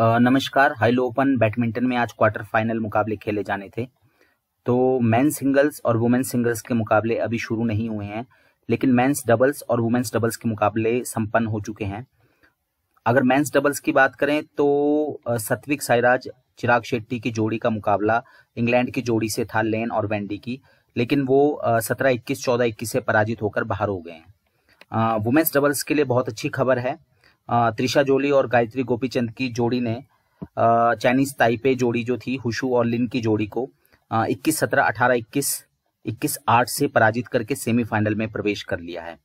नमस्कार high-low open badminton में आज क्वार्टर फाइनल मुकाबले खेले जाने थे तो मेन सिंगल्स और वुमेन सिंगल्स के मुकाबले अभी शुरू नहीं हुए हैं लेकिन मेन्स डबल्स और वुमेन्स डबल्स के मुकाबले संपन्न हो चुके हैं अगर मेन्स डबल्स की बात करें तो सत्विक साईराज चिराग शेट्टी की जोड़ी का मुकाबला इंग्लैंड की जोड़ी से था लेन और वेंडी की लेकिन वो सत्रह इक्कीस चौदह इक्कीस से पराजित होकर बाहर हो गए हैं वुमेन्स डबल्स के लिए बहुत अच्छी खबर है त्रिशा जोली और गायत्री गोपीचंद की जोड़ी ने चाइनीज ताइपे जोड़ी जो थी हुशु और लिन की जोड़ी को इक्कीस सत्रह अठारह इक्कीस इक्कीस आठ से पराजित करके सेमीफाइनल में प्रवेश कर लिया है